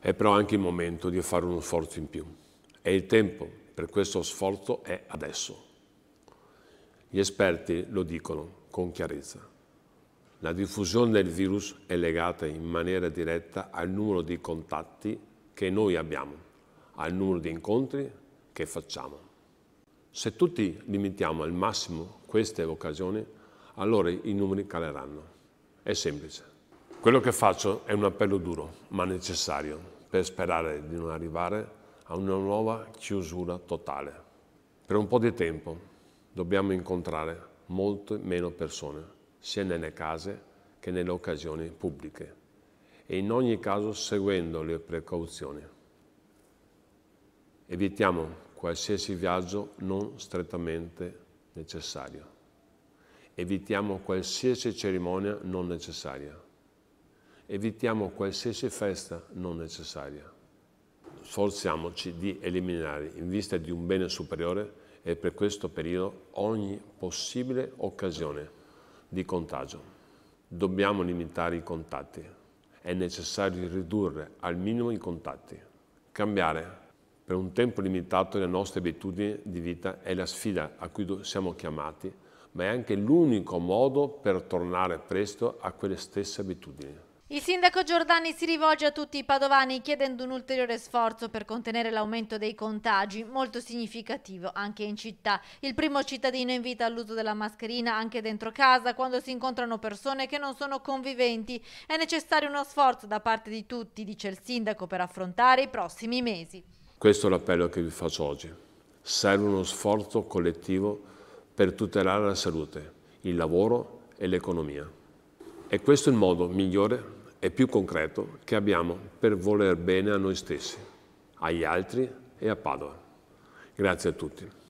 È però anche il momento di fare uno sforzo in più. E il tempo, per questo sforzo è adesso. Gli esperti lo dicono con chiarezza. La diffusione del virus è legata in maniera diretta al numero di contatti che noi abbiamo, al numero di incontri che facciamo. Se tutti limitiamo al massimo queste occasioni, allora i numeri caleranno. È semplice. Quello che faccio è un appello duro, ma necessario, per sperare di non arrivare a una nuova chiusura totale. Per un po' di tempo dobbiamo incontrare molte meno persone, sia nelle case che nelle occasioni pubbliche, e in ogni caso seguendo le precauzioni. Evitiamo qualsiasi viaggio non strettamente necessario. Evitiamo qualsiasi cerimonia non necessaria evitiamo qualsiasi festa non necessaria. Sforziamoci di eliminare in vista di un bene superiore e per questo periodo ogni possibile occasione di contagio. Dobbiamo limitare i contatti. È necessario ridurre al minimo i contatti. Cambiare per un tempo limitato le nostre abitudini di vita è la sfida a cui siamo chiamati, ma è anche l'unico modo per tornare presto a quelle stesse abitudini. Il sindaco Giordani si rivolge a tutti i padovani chiedendo un ulteriore sforzo per contenere l'aumento dei contagi, molto significativo anche in città. Il primo cittadino invita all'uso della mascherina anche dentro casa quando si incontrano persone che non sono conviventi. È necessario uno sforzo da parte di tutti, dice il sindaco, per affrontare i prossimi mesi. Questo è l'appello che vi faccio oggi. Serve uno sforzo collettivo per tutelare la salute, il lavoro e l'economia. E questo è il modo migliore e più concreto che abbiamo per voler bene a noi stessi, agli altri e a Padova. Grazie a tutti.